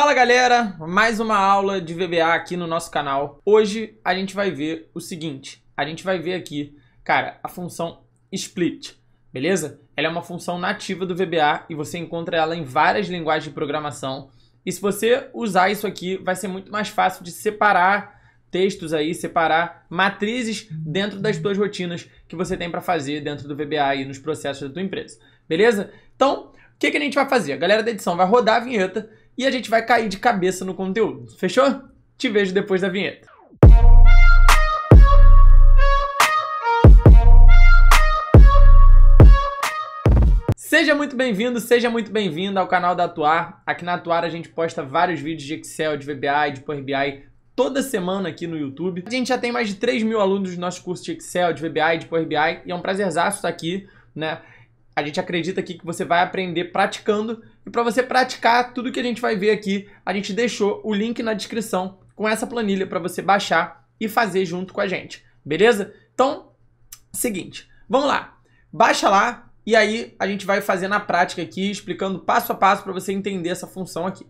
Fala galera, mais uma aula de VBA aqui no nosso canal. Hoje a gente vai ver o seguinte, a gente vai ver aqui, cara, a função split, beleza? Ela é uma função nativa do VBA e você encontra ela em várias linguagens de programação. E se você usar isso aqui, vai ser muito mais fácil de separar textos aí, separar matrizes dentro das suas rotinas que você tem para fazer dentro do VBA e nos processos da tua empresa, beleza? Então, o que, que a gente vai fazer? A galera da edição vai rodar a vinheta e a gente vai cair de cabeça no conteúdo. Fechou? Te vejo depois da vinheta. Seja muito bem-vindo, seja muito bem-vindo ao canal da Atuar. Aqui na Atuar a gente posta vários vídeos de Excel, de VBA de Power BI toda semana aqui no YouTube. A gente já tem mais de 3 mil alunos do nosso curso de Excel, de VBA e de Power BI e é um prazerzaço estar aqui, né? A gente acredita aqui que você vai aprender praticando e para você praticar tudo que a gente vai ver aqui, a gente deixou o link na descrição com essa planilha para você baixar e fazer junto com a gente, beleza? Então, seguinte, vamos lá. Baixa lá e aí a gente vai fazer na prática aqui, explicando passo a passo para você entender essa função aqui. O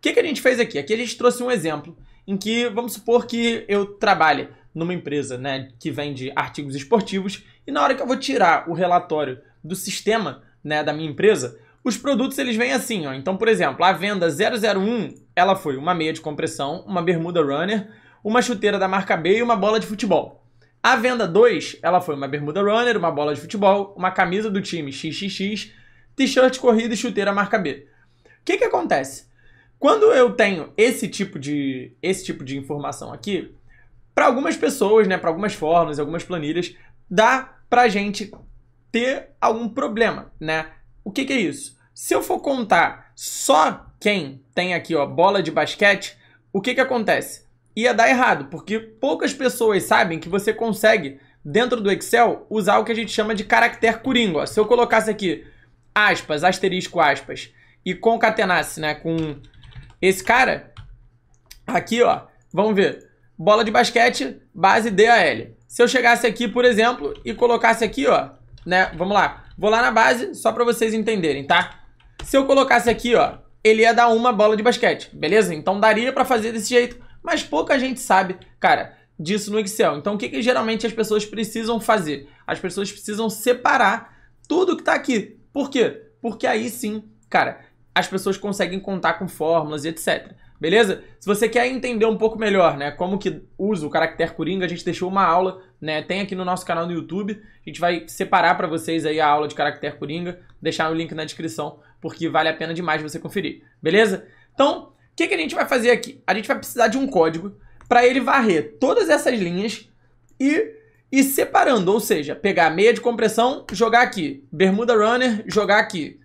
que, que a gente fez aqui? Aqui a gente trouxe um exemplo em que, vamos supor que eu trabalhe numa empresa né, que vende artigos esportivos e na hora que eu vou tirar o relatório do sistema né, da minha empresa, os produtos eles vêm assim, ó. Então, por exemplo, a venda 001, ela foi uma meia de compressão, uma bermuda runner, uma chuteira da marca B e uma bola de futebol. A venda 2, ela foi uma bermuda runner, uma bola de futebol, uma camisa do time XXX, t-shirt corrida e chuteira marca B. O que que acontece? Quando eu tenho esse tipo de esse tipo de informação aqui, para algumas pessoas, né, para algumas formas, algumas planilhas, dá pra gente ter algum problema, né? O que, que é isso? Se eu for contar só quem tem aqui, ó, bola de basquete, o que, que acontece? Ia dar errado, porque poucas pessoas sabem que você consegue, dentro do Excel, usar o que a gente chama de caractere coringa. Se eu colocasse aqui aspas, asterisco, aspas, e concatenasse, né, com esse cara, aqui, ó, vamos ver, bola de basquete, base DAL. Se eu chegasse aqui, por exemplo, e colocasse aqui, ó, né, vamos lá, Vou lá na base, só pra vocês entenderem, tá? Se eu colocasse aqui, ó, ele ia dar uma bola de basquete, beleza? Então daria pra fazer desse jeito, mas pouca gente sabe, cara, disso no Excel. Então o que, que geralmente as pessoas precisam fazer? As pessoas precisam separar tudo que tá aqui. Por quê? Porque aí sim, cara, as pessoas conseguem contar com fórmulas e etc. Beleza? Se você quer entender um pouco melhor, né, como que usa o caractere Coringa, a gente deixou uma aula né? Tem aqui no nosso canal no YouTube. A gente vai separar para vocês aí a aula de Caractere Coringa, deixar o link na descrição, porque vale a pena demais você conferir, beleza? Então, o que, que a gente vai fazer aqui? A gente vai precisar de um código para ele varrer todas essas linhas e e separando, ou seja, pegar meia de compressão, jogar aqui, bermuda runner, jogar aqui.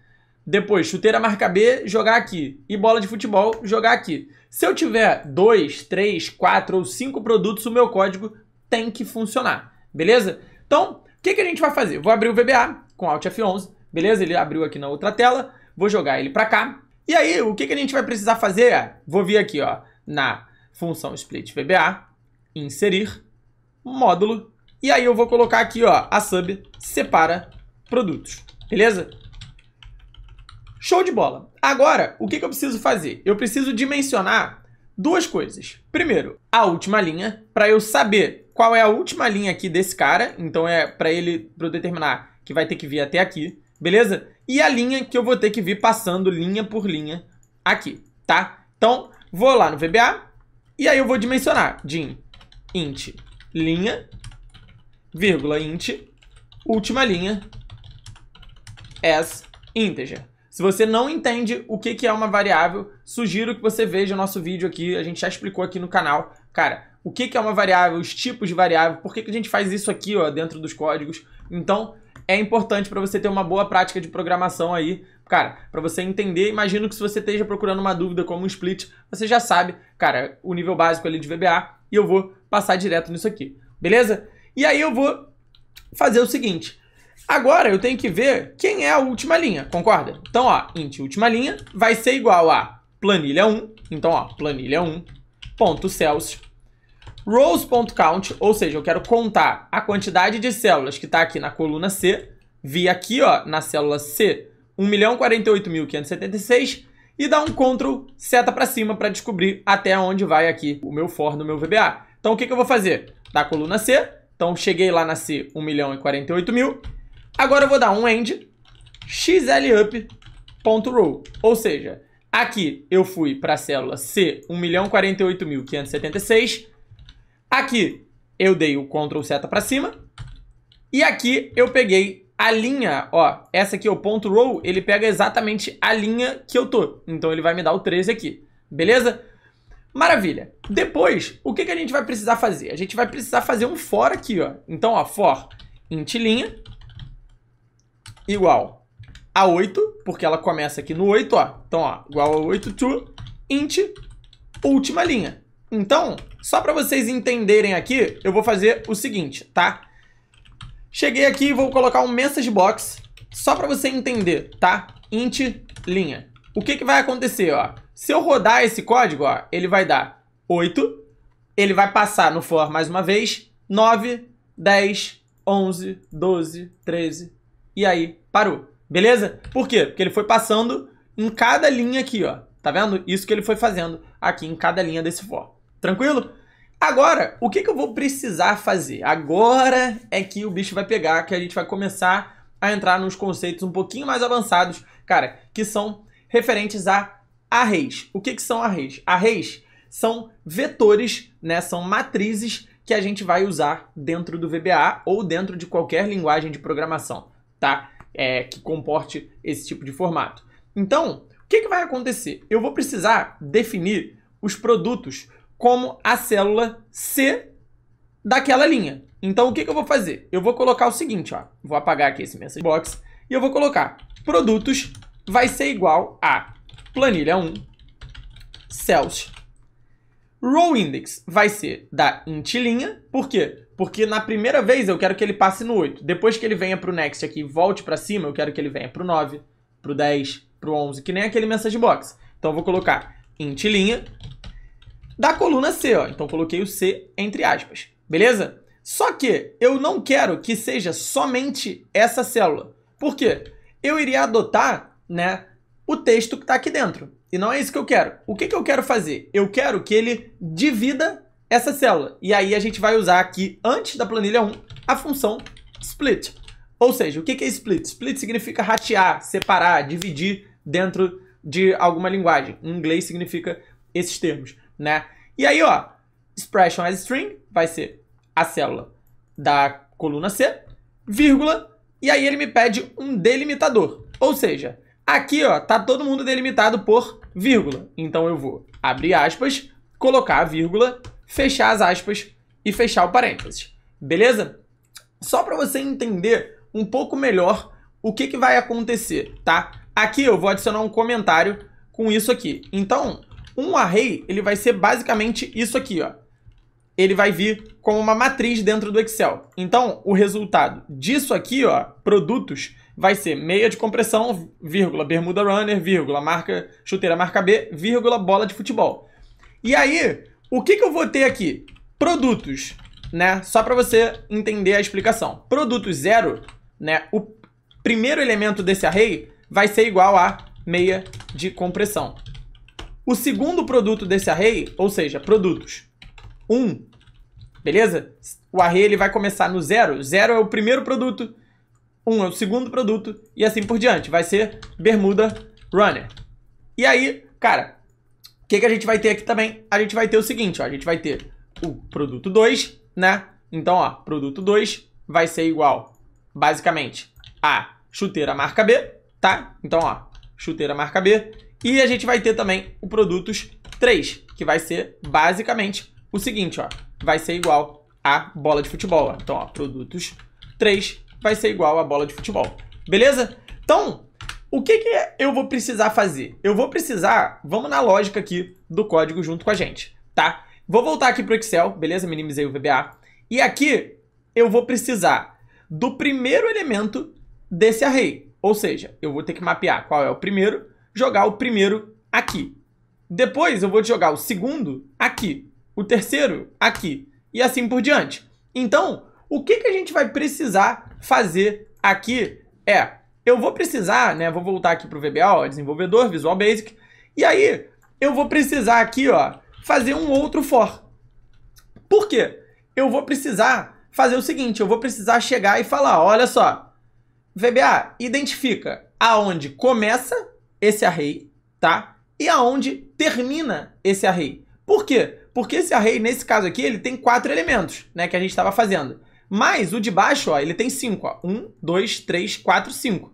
Depois, chuteira marca B, jogar aqui. E bola de futebol, jogar aqui. Se eu tiver dois três quatro ou cinco produtos, o meu código tem que funcionar, beleza? Então, o que, que a gente vai fazer? Vou abrir o VBA com Alt F11, beleza? Ele abriu aqui na outra tela, vou jogar ele para cá. E aí, o que, que a gente vai precisar fazer é, vou vir aqui ó, na função split VBA, inserir, módulo, e aí eu vou colocar aqui ó, a sub separa produtos, beleza? Show de bola. Agora, o que, que eu preciso fazer? Eu preciso dimensionar duas coisas. Primeiro, a última linha, para eu saber qual é a última linha aqui desse cara. Então é para ele, para eu determinar que vai ter que vir até aqui, beleza? E a linha que eu vou ter que vir passando linha por linha aqui, tá? Então, vou lá no VBA e aí eu vou dimensionar Din, int linha, vírgula int, última linha, as integer. Se você não entende o que é uma variável, sugiro que você veja o nosso vídeo aqui, a gente já explicou aqui no canal. Cara, o que, que é uma variável, os tipos de variável, por que, que a gente faz isso aqui ó, dentro dos códigos. Então, é importante para você ter uma boa prática de programação aí. Cara, para você entender, imagino que se você esteja procurando uma dúvida como um split, você já sabe, cara, o nível básico ali de VBA, e eu vou passar direto nisso aqui, beleza? E aí eu vou fazer o seguinte, agora eu tenho que ver quem é a última linha, concorda? Então, ó, int última linha vai ser igual a planilha 1, então, ó, planilha 1, ponto Celsius, Rows.count, ou seja, eu quero contar a quantidade de células que está aqui na coluna C, vi aqui, ó, na célula C, 1.048.576, e dar um CTRL seta para cima para descobrir até onde vai aqui o meu for do meu VBA. Então, o que, que eu vou fazer? Da coluna C, então cheguei lá na C, 1.048.000, milhão e mil. Agora eu vou dar um end xlup.row, ou seja, aqui eu fui para a célula C, 1.048.576, milhão e Aqui eu dei o Ctrl seta para cima. E aqui eu peguei a linha, ó, essa aqui, é o ponto row, ele pega exatamente a linha que eu tô. Então ele vai me dar o 13 aqui, beleza? Maravilha. Depois, o que, que a gente vai precisar fazer? A gente vai precisar fazer um for aqui, ó. Então, ó, for int linha igual a 8, porque ela começa aqui no 8, ó. Então, ó, igual a 8 to int última linha. Então, só para vocês entenderem aqui, eu vou fazer o seguinte, tá? Cheguei aqui e vou colocar um message box, só para você entender, tá? Int linha. O que, que vai acontecer, ó? Se eu rodar esse código, ó, ele vai dar 8, ele vai passar no for mais uma vez, 9, 10, 11, 12, 13, e aí parou. Beleza? Por quê? Porque ele foi passando em cada linha aqui, ó. Tá vendo? Isso que ele foi fazendo aqui em cada linha desse for. Tranquilo? Agora, o que, que eu vou precisar fazer? Agora é que o bicho vai pegar, que a gente vai começar a entrar nos conceitos um pouquinho mais avançados, cara, que são referentes a arrays. O que, que são arrays? Arrays são vetores, né? São matrizes que a gente vai usar dentro do VBA ou dentro de qualquer linguagem de programação, tá? É, que comporte esse tipo de formato. Então, o que, que vai acontecer? Eu vou precisar definir os produtos como a célula C daquela linha. Então, o que, que eu vou fazer? Eu vou colocar o seguinte, ó. Vou apagar aqui esse message box e eu vou colocar produtos vai ser igual a planilha 1 cells. Row index vai ser da int linha, por quê? Porque na primeira vez eu quero que ele passe no 8. Depois que ele venha para o next aqui e volte para cima, eu quero que ele venha para o 9, para o 10, para o 11, que nem aquele message box. Então eu vou colocar int linha da coluna C, ó. Então coloquei o C entre aspas, beleza? Só que eu não quero que seja somente essa célula. Por quê? Eu iria adotar, né, o texto que está aqui dentro. E não é isso que eu quero. O que, que eu quero fazer? Eu quero que ele divida essa célula. E aí a gente vai usar aqui, antes da planilha 1, a função split. Ou seja, o que é split? Split significa ratear, separar, dividir dentro de alguma linguagem. Em inglês significa esses termos né? E aí, ó, expression as string vai ser a célula da coluna C, vírgula, e aí ele me pede um delimitador. Ou seja, aqui, ó, tá todo mundo delimitado por vírgula. Então eu vou abrir aspas, colocar a vírgula, fechar as aspas e fechar o parênteses. Beleza? Só para você entender um pouco melhor o que, que vai acontecer, tá? Aqui eu vou adicionar um comentário com isso aqui. Então, um array, ele vai ser basicamente isso aqui, ó. Ele vai vir como uma matriz dentro do Excel. Então, o resultado disso aqui, ó, produtos, vai ser meia de compressão, vírgula, bermuda runner, vírgula, marca, chuteira marca B, vírgula, bola de futebol. E aí, o que, que eu vou ter aqui? Produtos, né? Só para você entender a explicação. Produto zero, né? O primeiro elemento desse array vai ser igual a meia de compressão. O segundo produto desse array, ou seja, produtos 1, um, beleza? O array ele vai começar no 0. 0 é o primeiro produto, 1 um é o segundo produto e assim por diante. Vai ser bermuda runner. E aí, cara, o que, que a gente vai ter aqui também? A gente vai ter o seguinte, ó, a gente vai ter o produto 2, né? Então, ó, produto 2 vai ser igual, basicamente, a chuteira marca B, tá? Então, ó, chuteira marca B e a gente vai ter também o produtos 3, que vai ser basicamente o seguinte, ó. Vai ser igual a bola de futebol. Ó. Então, ó, produtos 3 vai ser igual a bola de futebol. Beleza? Então, o que, que eu vou precisar fazer? Eu vou precisar, vamos na lógica aqui do código junto com a gente, tá? Vou voltar aqui pro Excel, beleza? Minimizei o VBA. E aqui eu vou precisar do primeiro elemento desse array. Ou seja, eu vou ter que mapear qual é o primeiro jogar o primeiro aqui. Depois eu vou jogar o segundo aqui, o terceiro aqui e assim por diante. Então, o que, que a gente vai precisar fazer aqui é, eu vou precisar, né, vou voltar aqui para o VBA, desenvolvedor, Visual Basic, e aí eu vou precisar aqui, ó, fazer um outro for. Por quê? Eu vou precisar fazer o seguinte, eu vou precisar chegar e falar, olha só, VBA, identifica aonde começa esse array, tá? E aonde termina esse array. Por quê? Porque esse array, nesse caso aqui, ele tem quatro elementos, né? Que a gente estava fazendo. Mas o de baixo, ó, ele tem cinco, ó. Um, dois, três, quatro, cinco.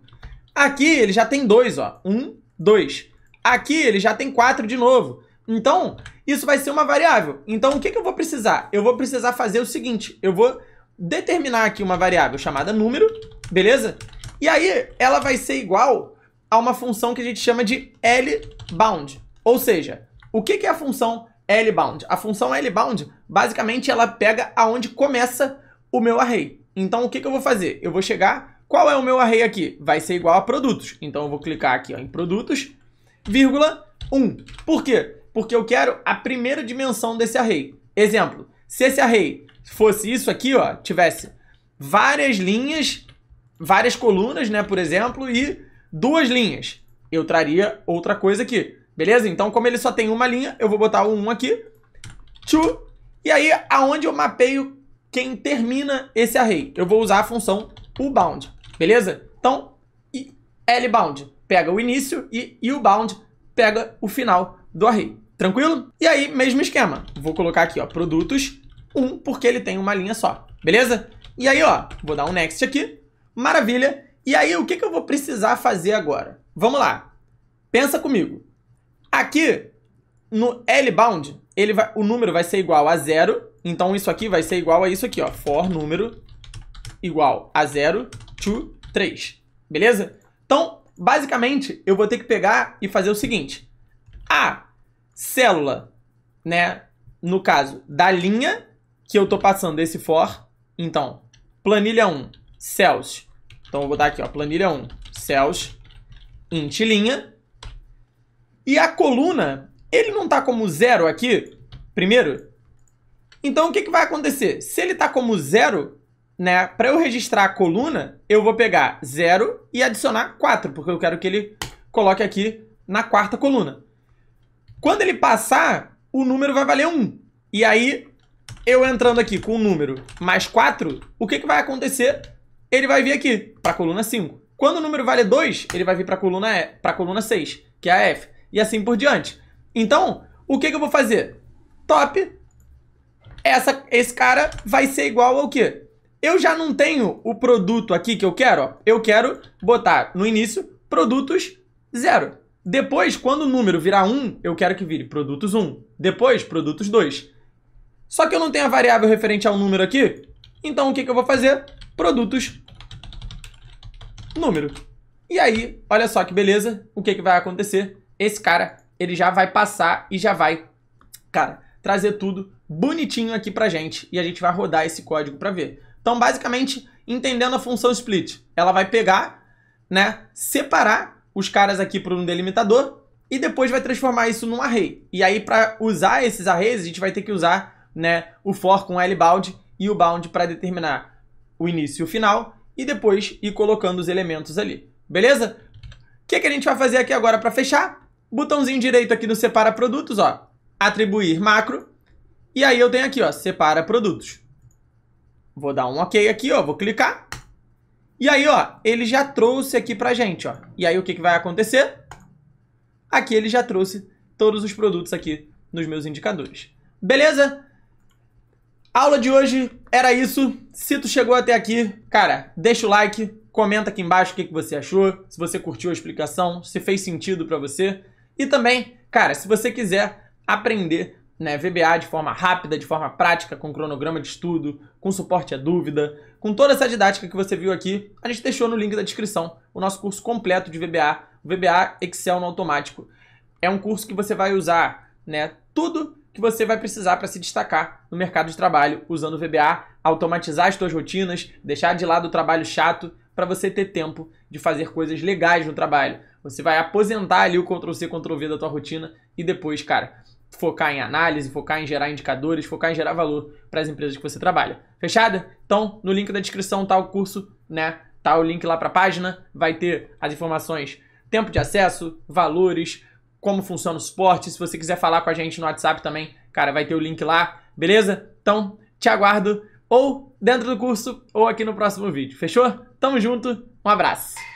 Aqui ele já tem dois, ó. Um, dois. Aqui ele já tem quatro de novo. Então, isso vai ser uma variável. Então, o que, que eu vou precisar? Eu vou precisar fazer o seguinte. Eu vou determinar aqui uma variável chamada número, beleza? E aí, ela vai ser igual a uma função que a gente chama de L-bound. Ou seja, o que é a função L-bound? A função L-bound, basicamente, ela pega aonde começa o meu array. Então, o que, que eu vou fazer? Eu vou chegar... Qual é o meu array aqui? Vai ser igual a produtos. Então, eu vou clicar aqui ó, em produtos, vírgula, 1. Por quê? Porque eu quero a primeira dimensão desse array. Exemplo, se esse array fosse isso aqui, ó, tivesse várias linhas, várias colunas, né, por exemplo, e duas linhas, eu traria outra coisa aqui. Beleza? Então, como ele só tem uma linha, eu vou botar um aqui. To. E aí, aonde eu mapeio quem termina esse array? Eu vou usar a função ubound. Beleza? Então, lbound pega o início e ubound pega o final do array. Tranquilo? E aí, mesmo esquema. Vou colocar aqui, ó, produtos 1, porque ele tem uma linha só. Beleza? E aí, ó, vou dar um next aqui. Maravilha. E aí, o que, que eu vou precisar fazer agora? Vamos lá. Pensa comigo. Aqui, no L-bound, o número vai ser igual a zero. Então, isso aqui vai ser igual a isso aqui, ó. For número igual a 0, to 3. Beleza? Então, basicamente, eu vou ter que pegar e fazer o seguinte. A célula, né, no caso, da linha que eu tô passando esse for, então, planilha 1, cells, então, eu vou dar aqui, ó, planilha 1, cells, int linha. E a coluna, ele não está como zero aqui, primeiro? Então, o que, que vai acontecer? Se ele está como zero, né, para eu registrar a coluna, eu vou pegar zero e adicionar 4, porque eu quero que ele coloque aqui na quarta coluna. Quando ele passar, o número vai valer 1. E aí, eu entrando aqui com o número mais 4, o que, que vai acontecer? ele vai vir aqui para a coluna 5. Quando o número vale 2, ele vai vir para a coluna, e, coluna 6, que é a F, e assim por diante. Então, o que, que eu vou fazer? Top, essa, esse cara vai ser igual ao quê? Eu já não tenho o produto aqui que eu quero, ó. Eu quero botar no início produtos 0. Depois, quando o número virar 1, um, eu quero que vire produtos 1. Um. Depois, produtos 2. Só que eu não tenho a variável referente ao número aqui. Então, o que, que eu vou fazer? Produtos número. E aí, olha só que beleza, o que, que vai acontecer? Esse cara, ele já vai passar e já vai, cara, trazer tudo bonitinho aqui pra gente. E a gente vai rodar esse código pra ver. Então, basicamente, entendendo a função split, ela vai pegar, né, separar os caras aqui por um delimitador e depois vai transformar isso num array. E aí, para usar esses arrays, a gente vai ter que usar né, o for com lbound e o bound para determinar o início e o final e depois ir colocando os elementos ali, beleza? O que, é que a gente vai fazer aqui agora para fechar? Botãozinho direito aqui no Separa Produtos, ó, atribuir macro, e aí eu tenho aqui, ó, Separa Produtos. Vou dar um OK aqui, ó, vou clicar, e aí, ó, ele já trouxe aqui pra gente, ó. E aí, o que, que vai acontecer? Aqui ele já trouxe todos os produtos aqui nos meus indicadores. Beleza? A aula de hoje era isso. Se tu chegou até aqui, cara, deixa o like, comenta aqui embaixo o que, que você achou, se você curtiu a explicação, se fez sentido para você. E também, cara, se você quiser aprender né, VBA de forma rápida, de forma prática, com cronograma de estudo, com suporte à dúvida, com toda essa didática que você viu aqui, a gente deixou no link da descrição o nosso curso completo de VBA, VBA Excel no automático. É um curso que você vai usar, né, tudo que você vai precisar para se destacar no mercado de trabalho usando o VBA, automatizar as suas rotinas, deixar de lado o trabalho chato para você ter tempo de fazer coisas legais no trabalho. Você vai aposentar ali o Ctrl C, Ctrl V da tua rotina e depois, cara, focar em análise, focar em gerar indicadores, focar em gerar valor para as empresas que você trabalha. Fechado? Então, no link da descrição tá o curso, né? Tá o link lá para a página, vai ter as informações, tempo de acesso, valores, como funciona o suporte. Se você quiser falar com a gente no WhatsApp também, cara, vai ter o link lá, beleza? Então, te aguardo ou dentro do curso ou aqui no próximo vídeo, fechou? Tamo junto, um abraço!